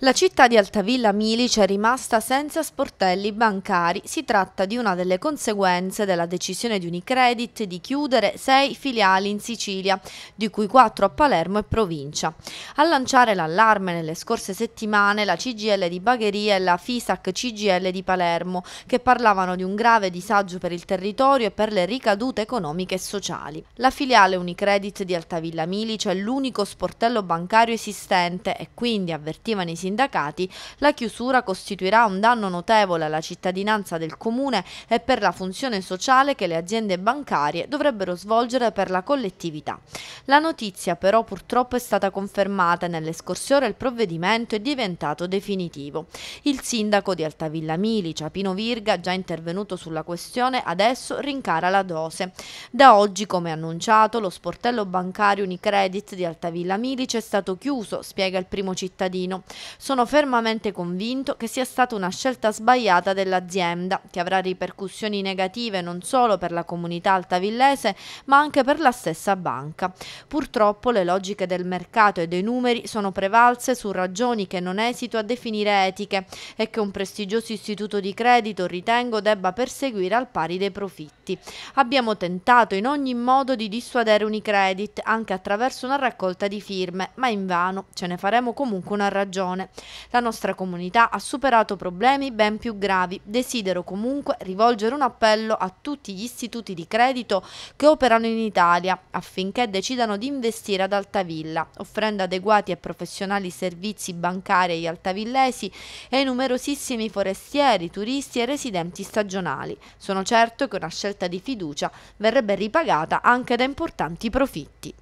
La città di Altavilla Milice è rimasta senza sportelli bancari. Si tratta di una delle conseguenze della decisione di Unicredit di chiudere sei filiali in Sicilia, di cui quattro a Palermo e provincia. A lanciare l'allarme nelle scorse settimane la CGL di Bagheria e la FISAC CGL di Palermo, che parlavano di un grave disagio per il territorio e per le ricadute economiche e sociali. La filiale Unicredit di Altavilla Milice è l'unico sportello bancario esistente e quindi avvertiva nei sindacati, la chiusura costituirà un danno notevole alla cittadinanza del Comune e per la funzione sociale che le aziende bancarie dovrebbero svolgere per la collettività. La notizia però purtroppo è stata confermata e nelle scorse ore il provvedimento è diventato definitivo. Il sindaco di Altavilla Milicia, Pino Virga, già intervenuto sulla questione, adesso rincara la dose. Da oggi, come annunciato, lo sportello bancario Unicredit di Altavilla Milice è stato chiuso, spiega il primo cittadino. Sono fermamente convinto che sia stata una scelta sbagliata dell'azienda, che avrà ripercussioni negative non solo per la comunità altavillese, ma anche per la stessa banca. Purtroppo le logiche del mercato e dei numeri sono prevalse su ragioni che non esito a definire etiche e che un prestigioso istituto di credito ritengo debba perseguire al pari dei profitti. Abbiamo tentato in ogni modo di dissuadere Unicredit anche attraverso una raccolta di firme, ma invano ce ne faremo comunque una ragione. La nostra comunità ha superato problemi ben più gravi. Desidero comunque rivolgere un appello a tutti gli istituti di credito che operano in Italia affinché decidano di investire ad Altavilla, offrendo adeguati e professionali servizi bancari agli altavillesi e ai numerosissimi forestieri, turisti e residenti stagionali. Sono certo che una scelta di fiducia verrebbe ripagata anche da importanti profitti.